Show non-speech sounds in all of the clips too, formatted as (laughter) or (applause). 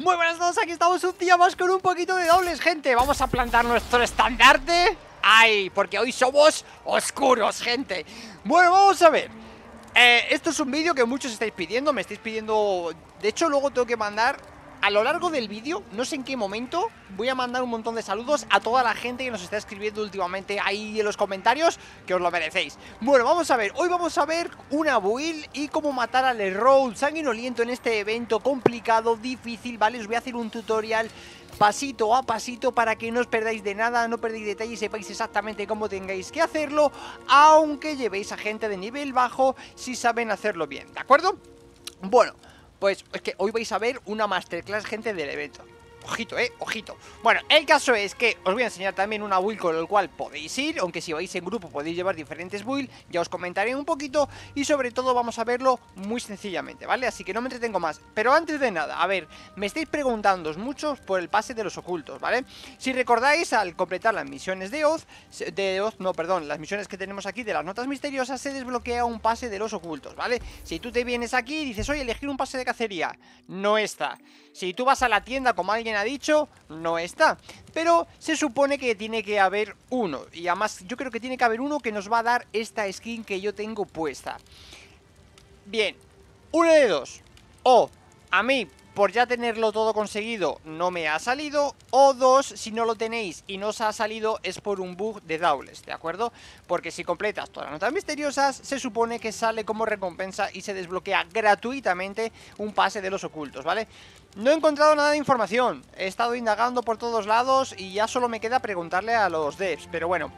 Muy buenas a todos, aquí estamos un día más con un poquito de dobles, gente Vamos a plantar nuestro estandarte Ay, porque hoy somos oscuros, gente Bueno, vamos a ver eh, Esto es un vídeo que muchos estáis pidiendo Me estáis pidiendo... De hecho, luego tengo que mandar a lo largo del vídeo, no sé en qué momento, voy a mandar un montón de saludos a toda la gente que nos está escribiendo últimamente ahí en los comentarios, que os lo merecéis. Bueno, vamos a ver, hoy vamos a ver una build y cómo matar al Errol sanguinoliento en este evento complicado, difícil, ¿vale? Os voy a hacer un tutorial pasito a pasito para que no os perdáis de nada, no perdáis detalles y sepáis exactamente cómo tengáis que hacerlo, aunque llevéis a gente de nivel bajo si saben hacerlo bien, ¿de acuerdo? Bueno, pues es que hoy vais a ver una masterclass, gente, del evento. Ojito, eh, ojito. Bueno, el caso es que os voy a enseñar también una build con la cual podéis ir, aunque si vais en grupo podéis llevar diferentes builds, ya os comentaré un poquito y sobre todo vamos a verlo muy sencillamente, ¿vale? Así que no me entretengo más. Pero antes de nada, a ver, me estáis preguntando muchos por el pase de los ocultos, ¿vale? Si recordáis, al completar las misiones de Oz, de Oz, no, perdón, las misiones que tenemos aquí de las notas misteriosas, se desbloquea un pase de los ocultos, ¿vale? Si tú te vienes aquí y dices, oye, elegir un pase de cacería, no está. Si tú vas a la tienda como alguien ha dicho, no está. Pero se supone que tiene que haber uno. Y además yo creo que tiene que haber uno que nos va a dar esta skin que yo tengo puesta. Bien, uno de dos. O a mí por ya tenerlo todo conseguido no me ha salido, o dos, si no lo tenéis y no os ha salido es por un bug de doubles ¿de acuerdo? Porque si completas todas las notas misteriosas, se supone que sale como recompensa y se desbloquea gratuitamente un pase de los ocultos, ¿vale? No he encontrado nada de información, he estado indagando por todos lados y ya solo me queda preguntarle a los devs, pero bueno,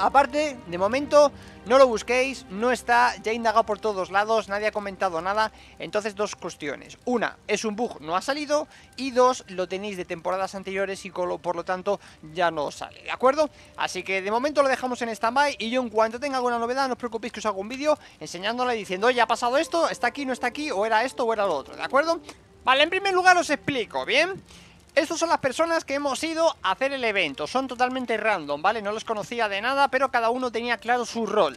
Aparte, de momento, no lo busquéis, no está, ya he indagado por todos lados, nadie ha comentado nada. Entonces, dos cuestiones. Una, es un bug, no ha salido. Y dos, lo tenéis de temporadas anteriores y por lo tanto ya no sale, ¿de acuerdo? Así que de momento lo dejamos en stand-by y yo en cuanto tenga alguna novedad, no os preocupéis que os hago un vídeo enseñándola y diciendo, oye, ha pasado esto, está aquí, no está aquí, o era esto o era lo otro, ¿de acuerdo? Vale, en primer lugar os explico, ¿bien? bien estas son las personas que hemos ido a hacer el evento. Son totalmente random, ¿vale? No los conocía de nada, pero cada uno tenía claro su rol.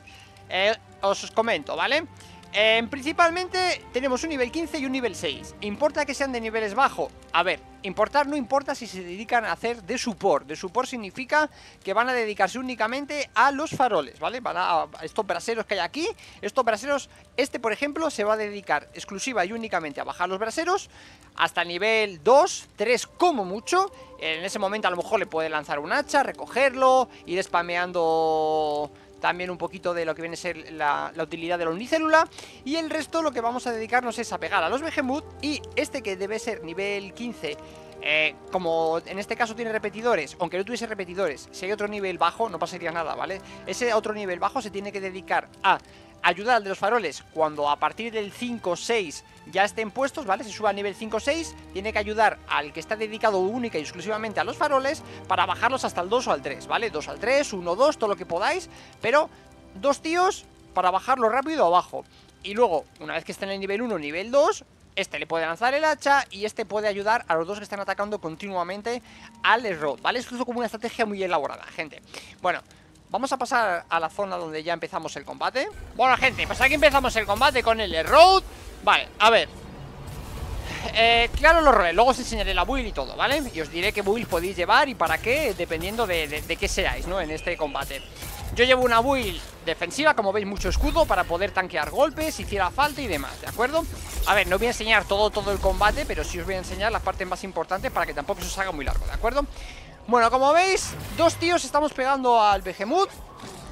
Eh, os comento, ¿vale? vale Em, principalmente tenemos un nivel 15 y un nivel 6. ¿Importa que sean de niveles bajo? A ver, importar no importa si se dedican a hacer de support. De support significa que van a dedicarse únicamente a los faroles, ¿vale? Van a, estos braseros que hay aquí. Estos braseros, este por ejemplo, se va a dedicar exclusiva y únicamente a bajar los braseros hasta nivel 2, 3 como mucho. En ese momento a lo mejor le puede lanzar un hacha, recogerlo, ir spameando también un poquito de lo que viene a ser la, utilidad de la unicélula, y el resto lo que vamos a dedicarnos es a pegar a los Behemoth, y este que debe ser nivel 15, eh, como en este caso tiene repetidores, aunque no tuviese repetidores, si hay otro nivel bajo no pasaría nada, ¿vale? Ese otro nivel bajo se tiene que dedicar a ayudar al de los faroles cuando a partir del 5-6 ya estén puestos, ¿vale? Se suba a nivel 5-6, tiene que ayudar al que está dedicado única y exclusivamente a los faroles para bajarlos hasta el 2 o al 3, ¿vale? 2 al 3, 1, 2, todo lo que podáis, pero dos tíos para bajarlo rápido abajo. Y luego, una vez que estén en el nivel 1 nivel 2, este le puede lanzar el hacha y este puede ayudar a los dos que están atacando continuamente al road, ¿vale? Esto es como una estrategia muy elaborada, gente. Bueno, Vamos a pasar a la zona donde ya empezamos el combate Bueno gente, pues aquí empezamos el combate con el road Vale, a ver eh, Claro los roles, luego os enseñaré la build y todo, ¿vale? Y os diré qué build podéis llevar y para qué Dependiendo de, qué seáis, ¿no? En este combate yo llevo una build defensiva, como veis, mucho escudo para poder tanquear golpes, si hiciera falta y demás, ¿de acuerdo? A ver, no voy a enseñar todo, todo el combate, pero sí os voy a enseñar las partes más importantes para que tampoco se os haga muy largo, ¿de acuerdo? Bueno, como veis, dos tíos estamos pegando al Behemoth.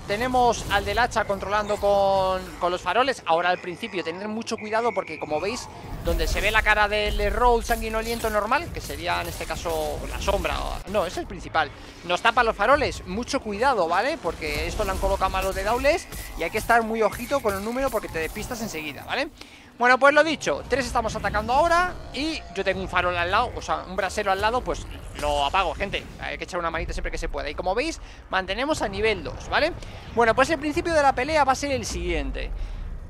Tenemos al del hacha controlando con, los faroles. Ahora al principio, tener mucho cuidado porque como veis, donde se ve la cara del roll sanguinoliento normal, que sería en este caso la sombra, no, es el principal, nos tapa los faroles. Mucho cuidado, ¿vale? Porque esto lo han colocado malos de Daules y hay que estar muy ojito con el número porque te despistas enseguida, ¿vale? Bueno, pues lo dicho, tres estamos atacando ahora y yo tengo un farol al lado, o sea, un brasero al lado, pues lo apago, gente. Hay que echar una manita siempre que se pueda. Y como veis, mantenemos a nivel 2, ¿vale? Bueno, pues el principio de la pelea va a ser el siguiente.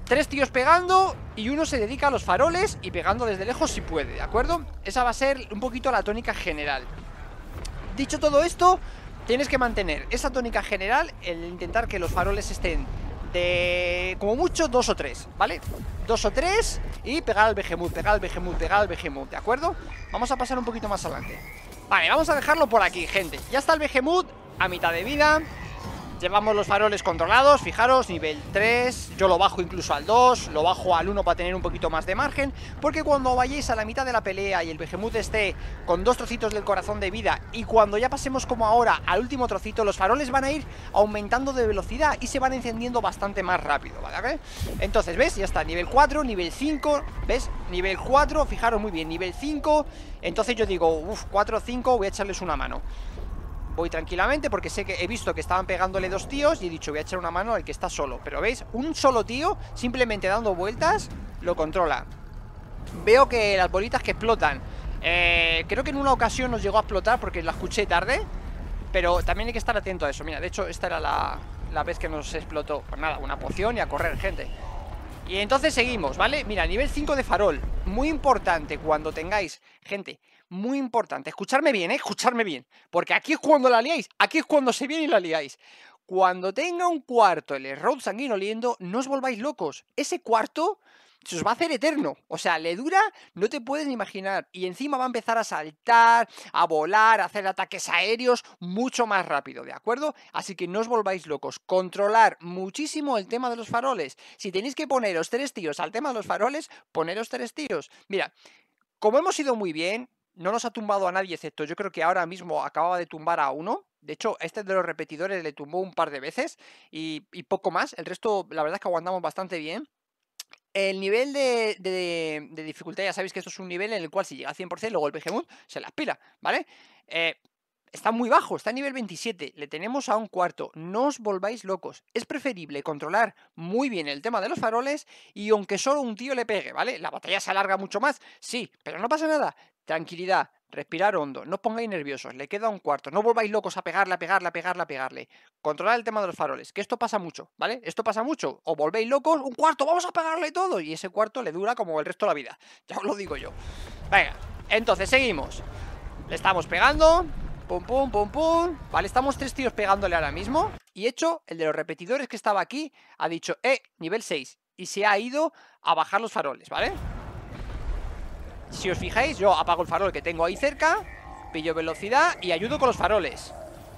Tres tíos pegando y uno se dedica a los faroles y pegando desde lejos si puede, ¿de acuerdo? Esa va a ser un poquito la tónica general. Dicho todo esto, tienes que mantener esa tónica general, el intentar que los faroles estén de como mucho dos o tres, ¿vale? Dos o tres y pegar al Behemoth, pegar al Behemoth, pegar al Behemoth, ¿de acuerdo? Vamos a pasar un poquito más adelante Vale, vamos a dejarlo por aquí, gente Ya está el Behemoth a mitad de vida Llevamos los faroles controlados, fijaros, nivel 3, yo lo bajo incluso al 2, lo bajo al 1 para tener un poquito más de margen, porque cuando vayáis a la mitad de la pelea y el Behemoth esté con dos trocitos del corazón de vida y cuando ya pasemos como ahora al último trocito, los faroles van a ir aumentando de velocidad y se van encendiendo bastante más rápido, ¿vale? Entonces, ¿ves? Ya está, nivel 4, nivel 5, ¿ves? Nivel 4, fijaros muy bien, nivel 5, entonces yo digo, uff, 4, 5, voy a echarles una mano. Voy tranquilamente porque sé que he visto que estaban pegándole dos tíos y he dicho, voy a echar una mano al que está solo. Pero veis, un solo tío, simplemente dando vueltas, lo controla. Veo que las bolitas que explotan. Eh, creo que en una ocasión nos llegó a explotar porque la escuché tarde. Pero también hay que estar atento a eso. Mira, de hecho, esta era la, la vez que nos explotó. Pues nada, una poción y a correr, gente. Y entonces seguimos, ¿vale? Mira, nivel 5 de farol. Muy importante cuando tengáis, gente, muy importante. Escucharme bien, ¿eh? escucharme bien. Porque aquí es cuando la liáis, aquí es cuando se viene y la liáis. Cuando tenga un cuarto el error sanguinoliendo, no os volváis locos. Ese cuarto se os va a hacer eterno. O sea, le dura, no te puedes ni imaginar. Y encima va a empezar a saltar, a volar, a hacer ataques aéreos mucho más rápido, ¿de acuerdo? Así que no os volváis locos. Controlar muchísimo el tema de los faroles. Si tenéis que poneros tres tíos al tema de los faroles, poneros tres tiros. Mira, como hemos ido muy bien, no nos ha tumbado a nadie, excepto yo creo que ahora mismo acababa de tumbar a uno. De hecho, este de los repetidores le tumbó un par de veces y, poco más. El resto, la verdad es que aguantamos bastante bien. El nivel de, dificultad, ya sabéis que esto es un nivel en el cual si llega a 100% luego el Behemoth se la pila, ¿vale? Eh, Está muy bajo, está a nivel 27, le tenemos a un cuarto, no os volváis locos. Es preferible controlar muy bien el tema de los faroles y aunque solo un tío le pegue, ¿vale? La batalla se alarga mucho más, sí, pero no pasa nada. Tranquilidad, respirar hondo, no os pongáis nerviosos, le queda un cuarto, no volváis locos a pegarle, a pegarle, a pegarle, a pegarle. Controlar el tema de los faroles, que esto pasa mucho, ¿vale? Esto pasa mucho, o volvéis locos, un cuarto, vamos a pegarle todo, y ese cuarto le dura como el resto de la vida, (laughs) ya os lo digo yo. Venga, entonces seguimos. Le estamos pegando, Pum, pum, pum, pum. Vale, estamos tres tíos pegándole ahora mismo. Y hecho, el de los repetidores que estaba aquí ha dicho, eh, nivel 6. Y se ha ido a bajar los faroles, ¿vale? Si os fijáis, yo apago el farol que tengo ahí cerca, pillo velocidad y ayudo con los faroles.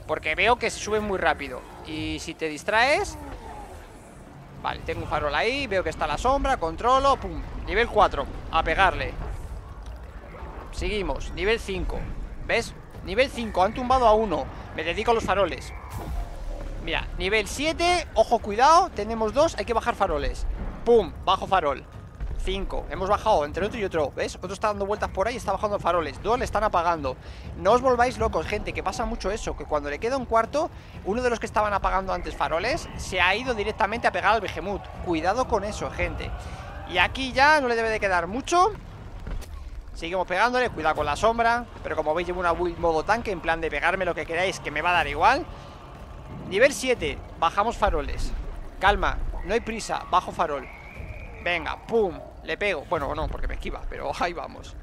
Porque veo que se suben muy rápido. Y si te distraes... Vale, tengo un farol ahí, veo que está la sombra, controlo, pum. Nivel 4, a pegarle. Seguimos, nivel 5. ¿Ves? Nivel 5, han tumbado a uno Me dedico a los faroles Mira, nivel 7, ojo, cuidado Tenemos dos, hay que bajar faroles Pum, bajo farol 5, hemos bajado entre otro y otro ¿Ves? Otro está dando vueltas por ahí, está bajando faroles Dos le están apagando No os volváis locos, gente, que pasa mucho eso Que cuando le queda un cuarto, uno de los que estaban apagando antes faroles Se ha ido directamente a pegar al Behemoth Cuidado con eso, gente Y aquí ya no le debe de quedar mucho Seguimos pegándole, cuidado con la sombra Pero como veis llevo una build modo tanque En plan de pegarme lo que queráis, que me va a dar igual Nivel 7, bajamos faroles Calma, no hay prisa, bajo farol Venga, pum, le pego Bueno, no, porque me esquiva, pero (laughs) ahí vamos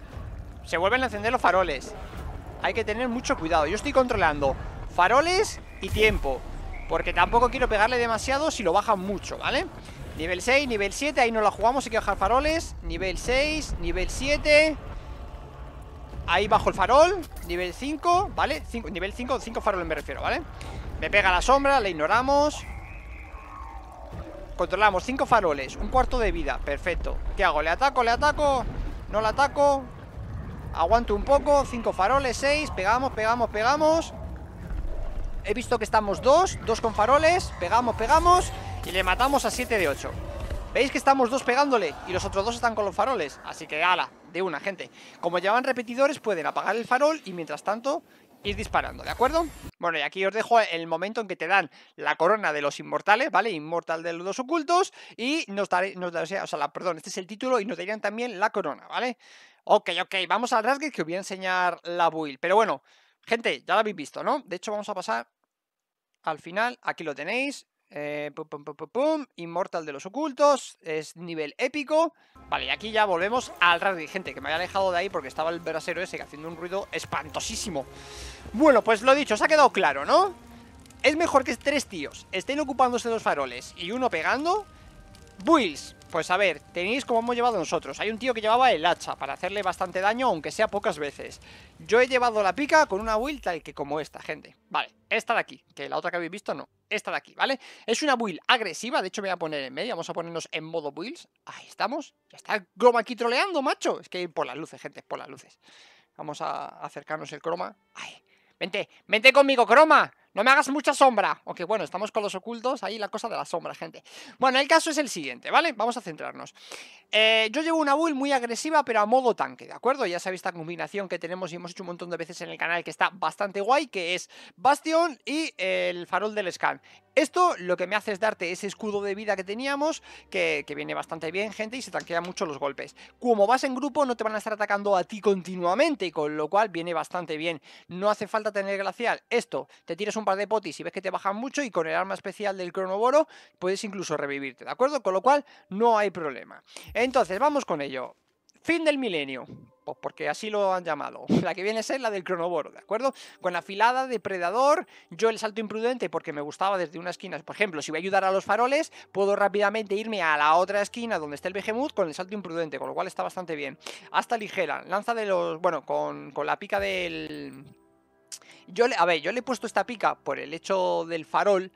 Se vuelven a encender los faroles Hay que tener mucho cuidado Yo estoy controlando faroles y tiempo Porque tampoco quiero pegarle demasiado Si lo bajan mucho, ¿vale? Nivel 6, nivel 7, ahí no la jugamos Hay que bajar faroles Nivel 6, nivel 7 Ahí bajo el farol, nivel 5, ¿vale? nivel 5, 5 faroles me refiero, ¿vale? Me pega la sombra, le ignoramos Controlamos 5 faroles, un cuarto de vida, perfecto ¿Qué hago? ¿Le ataco? ¿Le ataco? ¿No le ataco? Aguanto un poco, 5 faroles, 6 Pegamos, pegamos, pegamos He visto que estamos 2, 2 con faroles Pegamos, pegamos Y le matamos a 7 de 8 Veis que estamos dos pegándole y los otros dos están con los faroles, así que ala, de una, gente. Como llevan repetidores, pueden apagar el farol y mientras tanto ir disparando, ¿de acuerdo? Bueno, y aquí os dejo el momento en que te dan la corona de los inmortales, ¿vale? Inmortal de los dos ocultos y nos daré, nos o sea, la, perdón, este es el título y nos darían también la corona, ¿vale? Ok, ok, vamos al rasgue que os voy a enseñar la build, pero bueno, gente, ya lo habéis visto, ¿no? De hecho, vamos a pasar al final, aquí lo tenéis, eh, Inmortal de los ocultos. Es nivel épico. Vale, y aquí ya volvemos al raro Gente, que me había alejado de ahí porque estaba el brasero ese haciendo un ruido espantosísimo. Bueno, pues lo dicho, se ha quedado claro, ¿no? Es mejor que tres tíos estén ocupándose de los faroles y uno pegando Builds. Pues a ver, tenéis como hemos llevado nosotros. Hay un tío que llevaba el hacha para hacerle bastante daño, aunque sea pocas veces. Yo he llevado la pica con una build tal que como esta, gente. Vale, esta de aquí, que la otra que habéis visto no. Esta de aquí, ¿vale? Es una build agresiva, de hecho me voy a poner en medio, vamos a ponernos en modo builds. Ahí estamos. Ya está croma aquí troleando, macho. Es que por las luces, gente, por las luces. Vamos a acercarnos el croma. Ay, vente, vente conmigo, croma! No me hagas mucha sombra. Aunque bueno, estamos con los ocultos, ahí la cosa de la sombra, gente. Bueno, el caso es el siguiente, ¿vale? Vamos a centrarnos. Eh, yo llevo una bull muy agresiva, pero a modo tanque, ¿de acuerdo? Ya sabéis esta combinación que tenemos y hemos hecho un montón de veces en el canal que está bastante guay, que es Bastión y eh, el farol del scan. Esto lo que me hace es darte ese escudo de vida que teníamos, que, viene bastante bien, gente, y se tanquea mucho los golpes. Como vas en grupo, no te van a estar atacando a ti continuamente, con lo cual viene bastante bien. No hace falta tener glacial. Esto, te tiras un de potis y ves que te bajan mucho y con el arma especial del cronoboro puedes incluso revivirte, ¿de acuerdo? Con lo cual no hay problema. Entonces, vamos con ello. Fin del milenio. Pues porque así lo han llamado. (laughs) La que viene a ser la del cronoboro, ¿de acuerdo? Con la afilada, depredador, yo el salto imprudente porque me gustaba desde una esquina. Por ejemplo, si voy a ayudar a los faroles, puedo rápidamente irme a la otra esquina donde está el behemoth con el salto imprudente, con lo cual está bastante bien. Hasta ligera, lanza de los... bueno, con la pica del yo, a ver, yo le he puesto esta pica por el hecho del farol,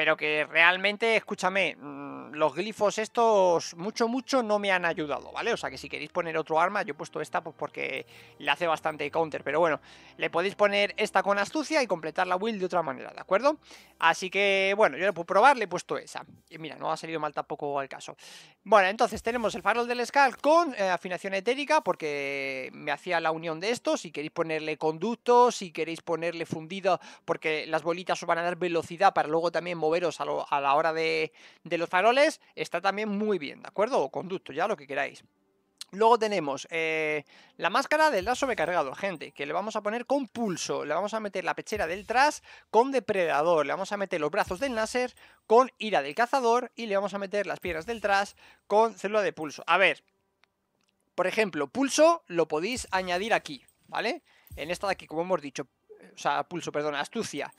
pero que realmente, escúchame, mm, los glifos estos mucho, mucho no me han ayudado, ¿vale? O sea que si queréis poner otro arma, yo he puesto esta pues porque le hace bastante counter, pero bueno, le podéis poner esta con astucia y completar la build de otra manera, ¿de acuerdo? Así que, bueno, yo lo puedo probar, le he puesto esa. Y mira, no ha salido mal tampoco al caso. Bueno, entonces tenemos el farol del Skull con eh, afinación etérica, porque me hacía la unión de estos. Si queréis ponerle conducto, si queréis ponerle fundido, porque las bolitas os van a dar velocidad para luego también mover a, la hora de, los faroles, está también muy bien, ¿de acuerdo? O conducto, ya lo que queráis. Luego tenemos eh, la máscara del lazo sobrecargado, gente, que le vamos a poner con pulso, le vamos a meter la pechera del tras con depredador, le vamos a meter los brazos del láser con ira del cazador y le vamos a meter las piernas del tras con célula de pulso. A ver, por ejemplo, pulso lo podéis añadir aquí, ¿vale? En esta de aquí, como hemos dicho, eh, o sea, pulso, perdón, astucia.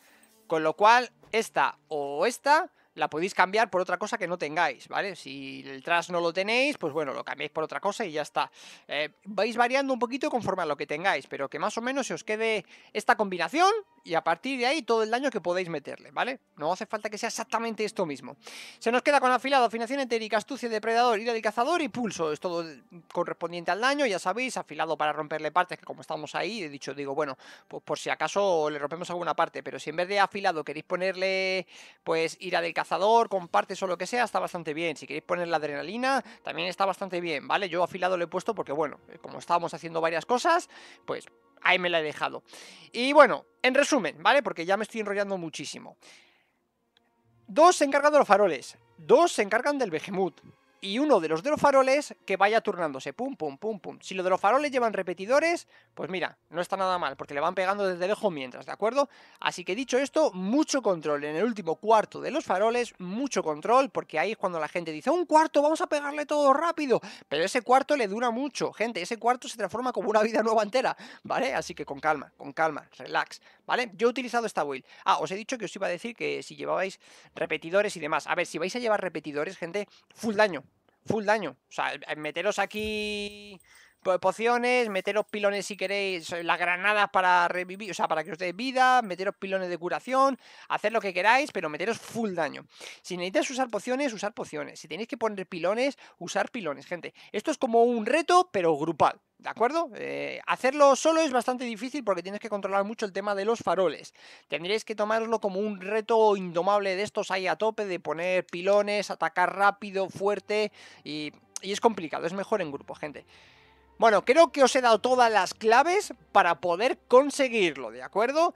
Con lo cual, esta o esta la podéis cambiar por otra cosa que no tengáis, ¿vale? Si el tras no lo tenéis, pues bueno, lo cambiáis por otra cosa y ya está. Eh, vais variando un poquito conforme a lo que tengáis, pero que más o menos se os quede esta combinación y a partir de ahí todo el daño que podéis meterle, ¿vale? No hace falta que sea exactamente esto mismo. Se nos queda con afilado, afinación etérica, astucia, depredador, ira de cazador y pulso. Es todo correspondiente al daño, ya sabéis, afilado para romperle partes, que como estamos ahí, he dicho, digo, bueno, pues por si acaso le rompemos alguna parte, pero si en vez de afilado queréis ponerle, pues ira del cazador, cazador, con o lo que sea, está bastante bien. Si queréis poner la adrenalina, también está bastante bien, ¿vale? Yo afilado lo he puesto porque, bueno, eh, como estábamos haciendo varias cosas, pues ahí me la he dejado. Y bueno, en resumen, ¿vale? Porque ya me estoy enrollando muchísimo. Dos se encargan de los faroles, dos se encargan del behemoth, y uno de los de los faroles que vaya turnándose. Pum, pum, pum, pum. Si lo de los faroles llevan repetidores, pues mira, no está nada mal, porque le van pegando desde lejos mientras, ¿de acuerdo? Así que dicho esto, mucho control en el último cuarto de los faroles, mucho control, porque ahí es cuando la gente dice, un cuarto, vamos a pegarle todo rápido. Pero ese cuarto le dura mucho, gente, ese cuarto se transforma como una vida nueva entera, ¿vale? Así que con calma, con calma, relax, ¿vale? Yo he utilizado esta build. Ah, os he dicho que os iba a decir que si llevabais repetidores y demás. A ver, si vais a llevar repetidores, gente, full daño, full daño. O sea, eh, meteros aquí pociones, meteros pilones si queréis, eh, las granadas para revivir, o sea, para que os dé vida, meteros pilones de curación, hacer lo que queráis, pero meteros full daño. Si necesitas usar pociones, usar pociones. Si tenéis que poner pilones, usar pilones, gente. Esto es como un reto, pero grupal. ¿De acuerdo? Eh, hacerlo solo es bastante difícil porque tienes que controlar mucho el tema de los faroles. Tendréis que tomarlo como un reto indomable de estos ahí a tope, de poner pilones, atacar rápido, fuerte y, y es complicado, es mejor en grupo, gente. Bueno, creo que os he dado todas las claves para poder conseguirlo, ¿de acuerdo?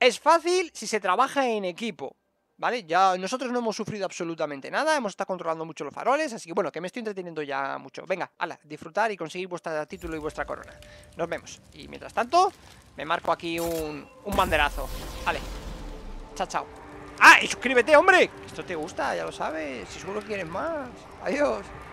Es fácil si se trabaja en equipo. ¿vale? Ya nosotros no hemos sufrido absolutamente nada, hemos estado controlando mucho los faroles, así que bueno, que me estoy entreteniendo ya mucho. Venga, ala, disfrutar y conseguir vuestro título y vuestra corona. Nos vemos. Y mientras tanto, me marco aquí un, banderazo. Vale. Chao, chao. ¡Ah! Y suscríbete, hombre. Esto te gusta, ya lo sabes. Si solo quieres más. Adiós.